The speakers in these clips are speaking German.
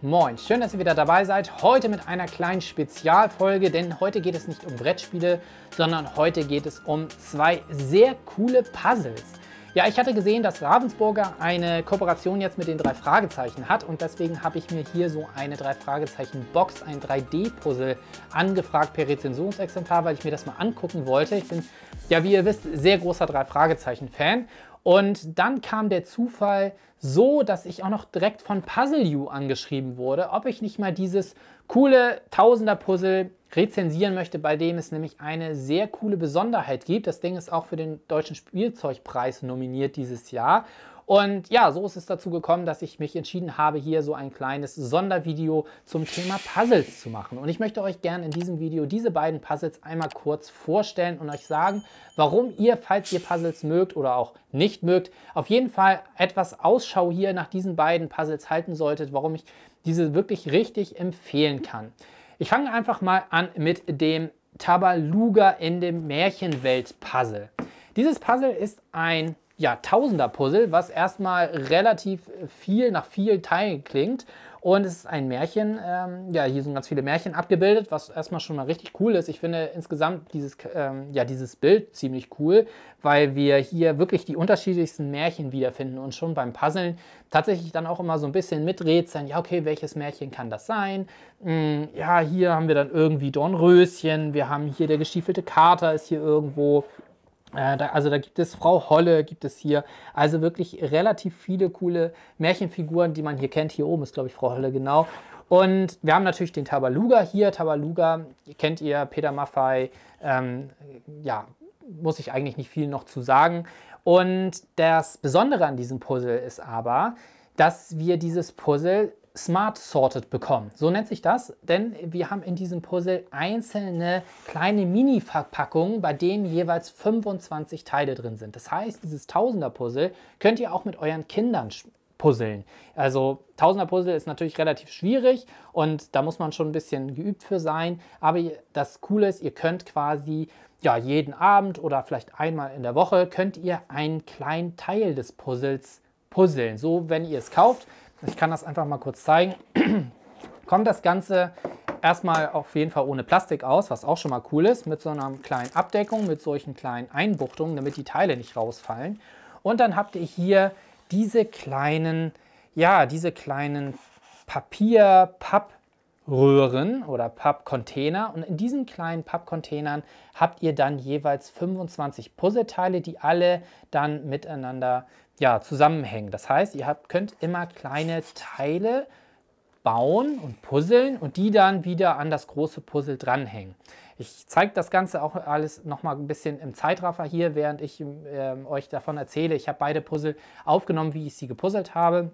Moin, schön, dass ihr wieder dabei seid. Heute mit einer kleinen Spezialfolge, denn heute geht es nicht um Brettspiele, sondern heute geht es um zwei sehr coole Puzzles. Ja, ich hatte gesehen, dass Ravensburger eine Kooperation jetzt mit den drei Fragezeichen hat und deswegen habe ich mir hier so eine drei Fragezeichen Box, ein 3D-Puzzle angefragt per Rezensionsexemplar, weil ich mir das mal angucken wollte. Ich bin, ja wie ihr wisst, sehr großer drei Fragezeichen-Fan und dann kam der Zufall so, dass ich auch noch direkt von Puzzle You angeschrieben wurde, ob ich nicht mal dieses coole Tausender-Puzzle rezensieren möchte, bei dem es nämlich eine sehr coole Besonderheit gibt. Das Ding ist auch für den Deutschen Spielzeugpreis nominiert dieses Jahr. Und ja, so ist es dazu gekommen, dass ich mich entschieden habe, hier so ein kleines Sondervideo zum Thema Puzzles zu machen. Und ich möchte euch gerne in diesem Video diese beiden Puzzles einmal kurz vorstellen und euch sagen, warum ihr, falls ihr Puzzles mögt oder auch nicht mögt, auf jeden Fall etwas Ausschau hier nach diesen beiden Puzzles halten solltet, warum ich diese wirklich richtig empfehlen kann. Ich fange einfach mal an mit dem Tabaluga in dem Märchenwelt-Puzzle. Dieses Puzzle ist ein ja, Tausender-Puzzle, was erstmal relativ viel nach vielen Teilen klingt und es ist ein Märchen. Ähm, ja, hier sind ganz viele Märchen abgebildet, was erstmal schon mal richtig cool ist. Ich finde insgesamt dieses, ähm, ja, dieses Bild ziemlich cool, weil wir hier wirklich die unterschiedlichsten Märchen wiederfinden und schon beim Puzzeln tatsächlich dann auch immer so ein bisschen miträtseln. Ja, okay, welches Märchen kann das sein? Hm, ja, hier haben wir dann irgendwie Dornröschen. Wir haben hier der gestiefelte Kater ist hier irgendwo. Äh, also da gibt es Frau Holle, gibt es hier. Also wirklich relativ viele coole Märchenfiguren, die man hier kennt. Hier oben ist, glaube ich, Frau Holle, genau. Und wir haben natürlich den Tabaluga hier. Tabaluga, kennt ihr, Peter Maffei. Ähm, ja, muss ich eigentlich nicht viel noch zu sagen. Und das Besondere an diesem Puzzle ist aber, dass wir dieses Puzzle Smart Sorted bekommen. So nennt sich das, denn wir haben in diesem Puzzle einzelne kleine Mini-Verpackungen, bei denen jeweils 25 Teile drin sind. Das heißt, dieses Tausender-Puzzle könnt ihr auch mit euren Kindern puzzeln. Also Tausender-Puzzle ist natürlich relativ schwierig und da muss man schon ein bisschen geübt für sein. Aber das Coole ist, ihr könnt quasi ja, jeden Abend oder vielleicht einmal in der Woche könnt ihr einen kleinen Teil des Puzzles puzzeln. So, wenn ihr es kauft, ich kann das einfach mal kurz zeigen. Kommt das Ganze erstmal auf jeden Fall ohne Plastik aus, was auch schon mal cool ist, mit so einer kleinen Abdeckung, mit solchen kleinen Einbuchtungen, damit die Teile nicht rausfallen. Und dann habt ihr hier diese kleinen, ja, diese kleinen Papier, Papp, Röhren oder Pappcontainer und in diesen kleinen Pappcontainern habt ihr dann jeweils 25 Puzzleteile, die alle dann miteinander ja, zusammenhängen. Das heißt, ihr habt, könnt immer kleine Teile bauen und puzzeln und die dann wieder an das große Puzzle dranhängen. Ich zeige das Ganze auch alles nochmal ein bisschen im Zeitraffer hier, während ich äh, euch davon erzähle. Ich habe beide Puzzle aufgenommen, wie ich sie gepuzzelt habe.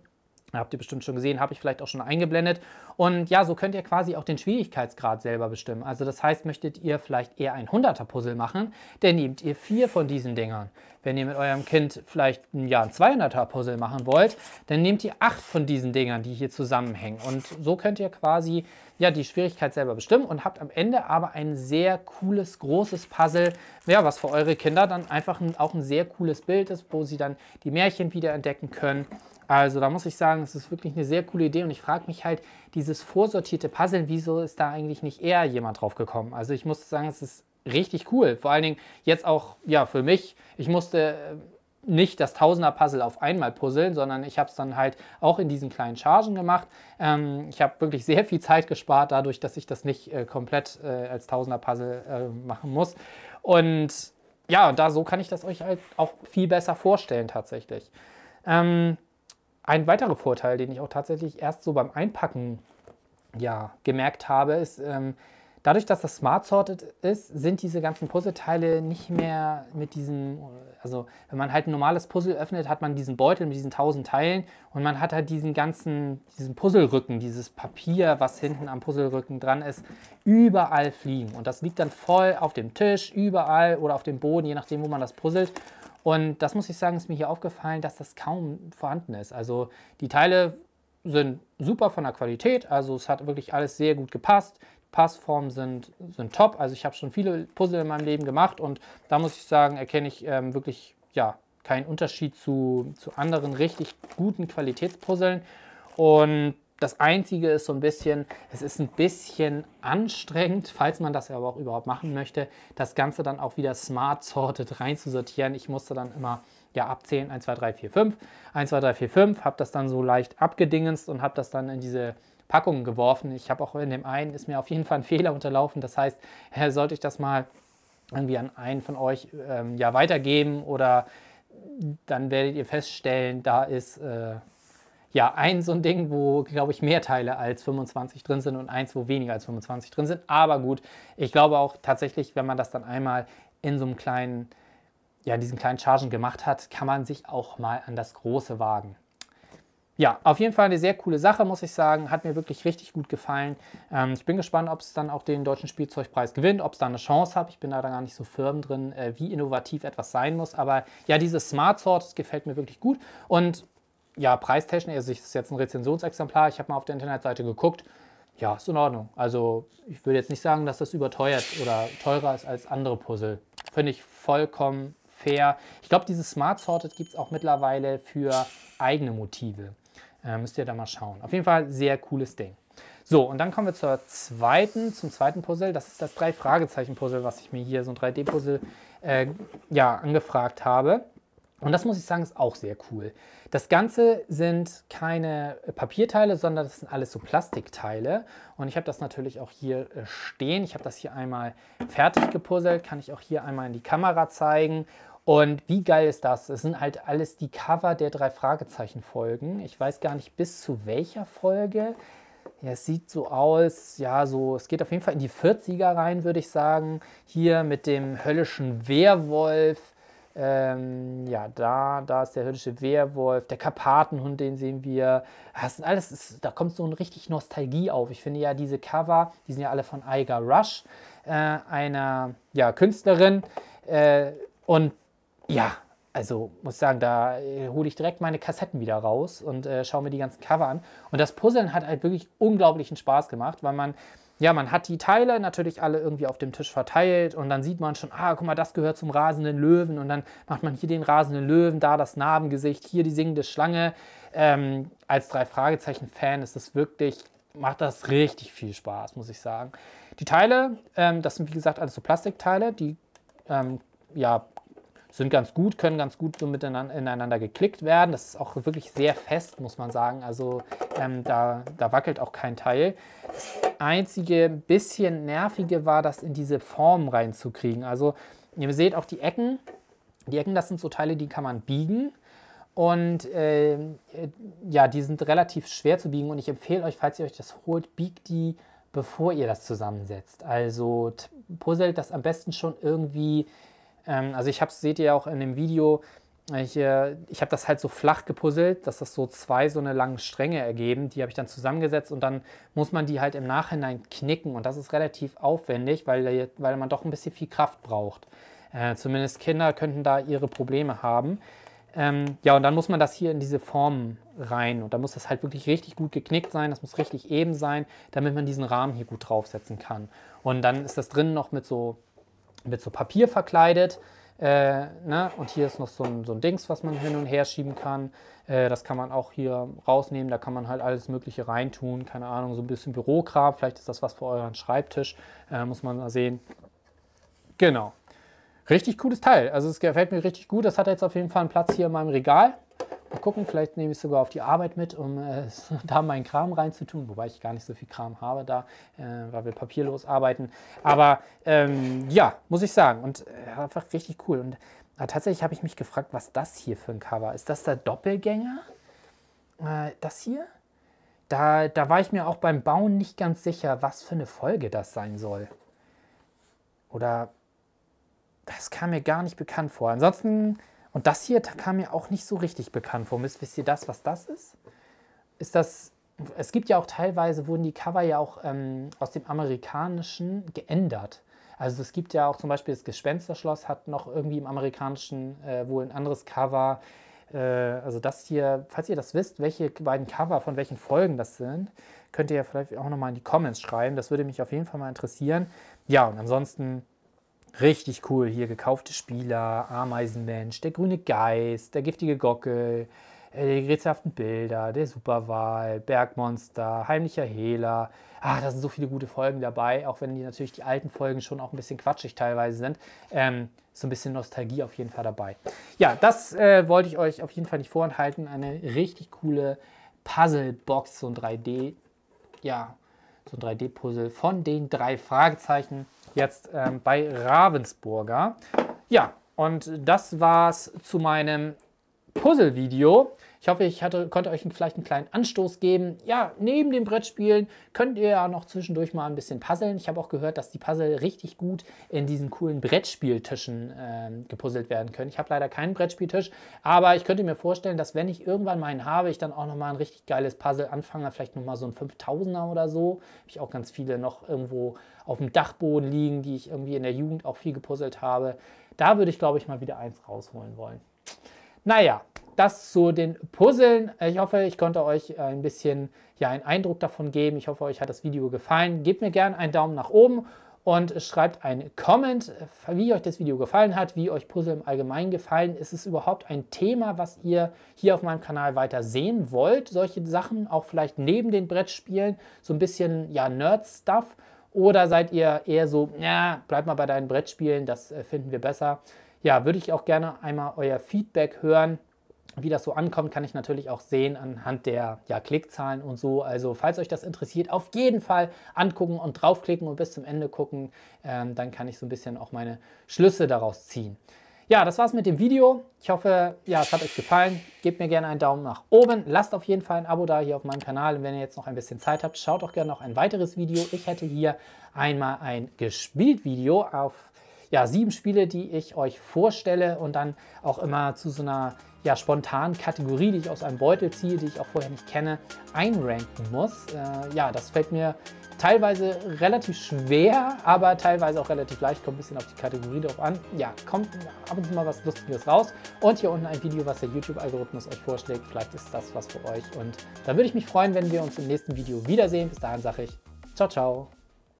Habt ihr bestimmt schon gesehen, habe ich vielleicht auch schon eingeblendet. Und ja, so könnt ihr quasi auch den Schwierigkeitsgrad selber bestimmen. Also das heißt, möchtet ihr vielleicht eher ein 100er Puzzle machen, dann nehmt ihr vier von diesen Dingern. Wenn ihr mit eurem Kind vielleicht hm, ja, ein 200er Puzzle machen wollt, dann nehmt ihr acht von diesen Dingern, die hier zusammenhängen. Und so könnt ihr quasi ja, die Schwierigkeit selber bestimmen und habt am Ende aber ein sehr cooles, großes Puzzle, ja, was für eure Kinder dann einfach ein, auch ein sehr cooles Bild ist, wo sie dann die Märchen wiederentdecken können also da muss ich sagen, es ist wirklich eine sehr coole Idee und ich frage mich halt, dieses vorsortierte Puzzle, wieso ist da eigentlich nicht eher jemand drauf gekommen? Also ich muss sagen, es ist richtig cool. Vor allen Dingen jetzt auch, ja, für mich, ich musste äh, nicht das Tausender-Puzzle auf einmal puzzeln, sondern ich habe es dann halt auch in diesen kleinen Chargen gemacht. Ähm, ich habe wirklich sehr viel Zeit gespart, dadurch, dass ich das nicht äh, komplett äh, als Tausender-Puzzle äh, machen muss. Und ja, und da so kann ich das euch halt auch viel besser vorstellen tatsächlich. Ähm, ein weiterer Vorteil, den ich auch tatsächlich erst so beim Einpacken ja, gemerkt habe, ist, ähm, dadurch, dass das smart sorted ist, sind diese ganzen Puzzleteile nicht mehr mit diesem, also wenn man halt ein normales Puzzle öffnet, hat man diesen Beutel mit diesen tausend Teilen und man hat halt diesen ganzen, diesen Puzzlerücken, dieses Papier, was hinten am Puzzlerücken dran ist, überall fliegen. Und das liegt dann voll auf dem Tisch, überall oder auf dem Boden, je nachdem, wo man das puzzelt. Und das muss ich sagen, ist mir hier aufgefallen, dass das kaum vorhanden ist. Also die Teile sind super von der Qualität, also es hat wirklich alles sehr gut gepasst. Passformen sind, sind top, also ich habe schon viele Puzzle in meinem Leben gemacht und da muss ich sagen, erkenne ich ähm, wirklich ja, keinen Unterschied zu, zu anderen richtig guten Qualitätspuzzeln. Und das Einzige ist so ein bisschen, es ist ein bisschen anstrengend, falls man das aber auch überhaupt machen möchte, das Ganze dann auch wieder smart sorted reinzusortieren. Ich musste dann immer ja, abzählen, 1, 2, 3, 4, 5, 1, 2, 3, 4, 5, habe das dann so leicht abgedingenst und habe das dann in diese Packungen geworfen. Ich habe auch in dem einen, ist mir auf jeden Fall ein Fehler unterlaufen. Das heißt, äh, sollte ich das mal irgendwie an einen von euch ähm, ja weitergeben oder dann werdet ihr feststellen, da ist... Äh, ja, ein so ein Ding, wo, glaube ich, mehr Teile als 25 drin sind und eins, wo weniger als 25 drin sind. Aber gut, ich glaube auch tatsächlich, wenn man das dann einmal in so einem kleinen, ja, diesen kleinen Chargen gemacht hat, kann man sich auch mal an das Große wagen. Ja, auf jeden Fall eine sehr coole Sache, muss ich sagen. Hat mir wirklich richtig gut gefallen. Ähm, ich bin gespannt, ob es dann auch den deutschen Spielzeugpreis gewinnt, ob es da eine Chance hat. Ich bin da gar nicht so firm drin, äh, wie innovativ etwas sein muss. Aber ja, dieses Smart Sort gefällt mir wirklich gut. Und ja, preistechnisch, also es ist jetzt ein Rezensionsexemplar, ich habe mal auf der Internetseite geguckt, ja, ist in Ordnung. Also ich würde jetzt nicht sagen, dass das überteuert oder teurer ist als andere Puzzle. Finde ich vollkommen fair. Ich glaube, dieses Smart Sorted gibt es auch mittlerweile für eigene Motive. Äh, müsst ihr da mal schauen. Auf jeden Fall sehr cooles Ding. So, und dann kommen wir zur zweiten, zum zweiten Puzzle. Das ist das Drei-Fragezeichen-Puzzle, was ich mir hier, so ein 3D-Puzzle, äh, ja, angefragt habe. Und das muss ich sagen, ist auch sehr cool. Das Ganze sind keine äh, Papierteile, sondern das sind alles so Plastikteile. Und ich habe das natürlich auch hier äh, stehen. Ich habe das hier einmal fertig gepuzzelt, kann ich auch hier einmal in die Kamera zeigen. Und wie geil ist das? Es sind halt alles die Cover der drei Fragezeichen-Folgen. Ich weiß gar nicht, bis zu welcher Folge. Ja, es sieht so aus, ja, so, es geht auf jeden Fall in die 40er rein, würde ich sagen. Hier mit dem höllischen Werwolf ähm, ja, da, da ist der höllische Werwolf, der Karpatenhund, den sehen wir. Das sind alles, ist, da kommt so eine richtig Nostalgie auf. Ich finde ja diese Cover, die sind ja alle von Iga Rush, äh, einer ja, Künstlerin. Äh, und ja, also muss ich sagen, da äh, hole ich direkt meine Kassetten wieder raus und äh, schaue mir die ganzen Cover an. Und das Puzzeln hat halt wirklich unglaublichen Spaß gemacht, weil man ja, man hat die Teile natürlich alle irgendwie auf dem Tisch verteilt und dann sieht man schon, ah, guck mal, das gehört zum rasenden Löwen und dann macht man hier den rasenden Löwen, da das Narbengesicht, hier die singende Schlange. Ähm, als drei Fragezeichen-Fan ist es wirklich, macht das richtig viel Spaß, muss ich sagen. Die Teile, ähm, das sind wie gesagt alles so Plastikteile, die ähm, ja, sind ganz gut, können ganz gut so miteinander ineinander geklickt werden. Das ist auch wirklich sehr fest, muss man sagen. Also ähm, da, da wackelt auch kein Teil. Das einzige bisschen nervige war, das in diese Form reinzukriegen. Also ihr seht auch die Ecken. Die Ecken, das sind so Teile, die kann man biegen. Und äh, ja, die sind relativ schwer zu biegen. Und ich empfehle euch, falls ihr euch das holt, biegt die, bevor ihr das zusammensetzt. Also puzzelt das am besten schon irgendwie ähm, also ich habe, seht ihr auch in dem Video, äh, ich, ich habe das halt so flach gepuzzelt, dass das so zwei so eine langen Stränge ergeben. Die habe ich dann zusammengesetzt und dann muss man die halt im Nachhinein knicken. Und das ist relativ aufwendig, weil, weil man doch ein bisschen viel Kraft braucht. Äh, zumindest Kinder könnten da ihre Probleme haben. Ähm, ja, und dann muss man das hier in diese Formen rein. Und da muss das halt wirklich richtig gut geknickt sein, das muss richtig eben sein, damit man diesen Rahmen hier gut draufsetzen kann. Und dann ist das drin noch mit so wird so Papier verkleidet. Äh, ne? Und hier ist noch so ein, so ein Dings, was man hin und her schieben kann. Äh, das kann man auch hier rausnehmen. Da kann man halt alles Mögliche reintun. Keine Ahnung, so ein bisschen Bürokram. Vielleicht ist das was für euren Schreibtisch. Äh, muss man mal sehen. Genau. Richtig cooles Teil. Also es gefällt mir richtig gut. Das hat jetzt auf jeden Fall einen Platz hier in meinem Regal. Mal gucken, vielleicht nehme ich sogar auf die Arbeit mit, um äh, da meinen Kram reinzutun, wobei ich gar nicht so viel Kram habe da, äh, weil wir papierlos arbeiten. Aber ähm, ja, muss ich sagen. Und äh, einfach richtig cool. Und äh, tatsächlich habe ich mich gefragt, was das hier für ein Cover ist. Das der Doppelgänger? Äh, das hier? Da, da war ich mir auch beim Bauen nicht ganz sicher, was für eine Folge das sein soll. Oder das kam mir gar nicht bekannt vor. Ansonsten und das hier kam mir auch nicht so richtig bekannt vor. Wisst ihr das, was das ist? Ist das. Es gibt ja auch teilweise, wurden die Cover ja auch ähm, aus dem Amerikanischen geändert. Also es gibt ja auch zum Beispiel das Gespensterschloss hat noch irgendwie im Amerikanischen äh, wohl ein anderes Cover. Äh, also das hier, falls ihr das wisst, welche beiden Cover von welchen Folgen das sind, könnt ihr ja vielleicht auch nochmal in die Comments schreiben. Das würde mich auf jeden Fall mal interessieren. Ja, und ansonsten Richtig cool. Hier gekaufte Spieler, Ameisenmensch, der grüne Geist, der giftige Gockel, äh, die rätselhaften Bilder, der Superwahl, Bergmonster, heimlicher Hehler. Ah, da sind so viele gute Folgen dabei, auch wenn die natürlich die alten Folgen schon auch ein bisschen quatschig teilweise sind. Ähm, so ein bisschen Nostalgie auf jeden Fall dabei. Ja, das äh, wollte ich euch auf jeden Fall nicht vorenthalten. Eine richtig coole Puzzle-Box, so ein 3D, ja, so ein 3D-Puzzle von den drei Fragezeichen jetzt ähm, bei Ravensburger. Ja, und das war's zu meinem Puzzle-Video. Ich hoffe, ich hatte, konnte euch vielleicht einen kleinen Anstoß geben. Ja, neben dem Brettspielen könnt ihr ja noch zwischendurch mal ein bisschen puzzeln. Ich habe auch gehört, dass die Puzzle richtig gut in diesen coolen Brettspieltischen äh, gepuzzelt werden können. Ich habe leider keinen Brettspieltisch, aber ich könnte mir vorstellen, dass wenn ich irgendwann meinen habe, ich dann auch nochmal ein richtig geiles Puzzle anfange. Vielleicht nochmal so ein 5000er oder so. Habe ich auch ganz viele noch irgendwo auf dem Dachboden liegen, die ich irgendwie in der Jugend auch viel gepuzzelt habe. Da würde ich, glaube ich, mal wieder eins rausholen wollen. Naja, das zu den Puzzeln. Ich hoffe, ich konnte euch ein bisschen ja, einen Eindruck davon geben. Ich hoffe, euch hat das Video gefallen. Gebt mir gerne einen Daumen nach oben und schreibt einen Comment, wie euch das Video gefallen hat, wie euch Puzzle im Allgemeinen gefallen. Ist es überhaupt ein Thema, was ihr hier auf meinem Kanal weiter sehen wollt? Solche Sachen auch vielleicht neben den Brettspielen, so ein bisschen ja Nerd-Stuff. Oder seid ihr eher so, ja, bleibt mal bei deinen Brettspielen, das äh, finden wir besser ja, würde ich auch gerne einmal euer Feedback hören. Wie das so ankommt, kann ich natürlich auch sehen anhand der ja, Klickzahlen und so. Also falls euch das interessiert, auf jeden Fall angucken und draufklicken und bis zum Ende gucken. Ähm, dann kann ich so ein bisschen auch meine Schlüsse daraus ziehen. Ja, das war's mit dem Video. Ich hoffe, ja, es hat euch gefallen. Gebt mir gerne einen Daumen nach oben. Lasst auf jeden Fall ein Abo da hier auf meinem Kanal. Und wenn ihr jetzt noch ein bisschen Zeit habt, schaut auch gerne noch ein weiteres Video. Ich hätte hier einmal ein gespielt Video auf ja, sieben Spiele, die ich euch vorstelle und dann auch immer zu so einer ja, spontanen Kategorie, die ich aus einem Beutel ziehe, die ich auch vorher nicht kenne, einranken muss. Äh, ja, das fällt mir teilweise relativ schwer, aber teilweise auch relativ leicht. Kommt ein bisschen auf die Kategorie drauf an. Ja, kommt ab und zu mal was Lustiges raus. Und hier unten ein Video, was der YouTube-Algorithmus euch vorschlägt. Vielleicht ist das was für euch. Und da würde ich mich freuen, wenn wir uns im nächsten Video wiedersehen. Bis dahin sage ich, ciao, ciao.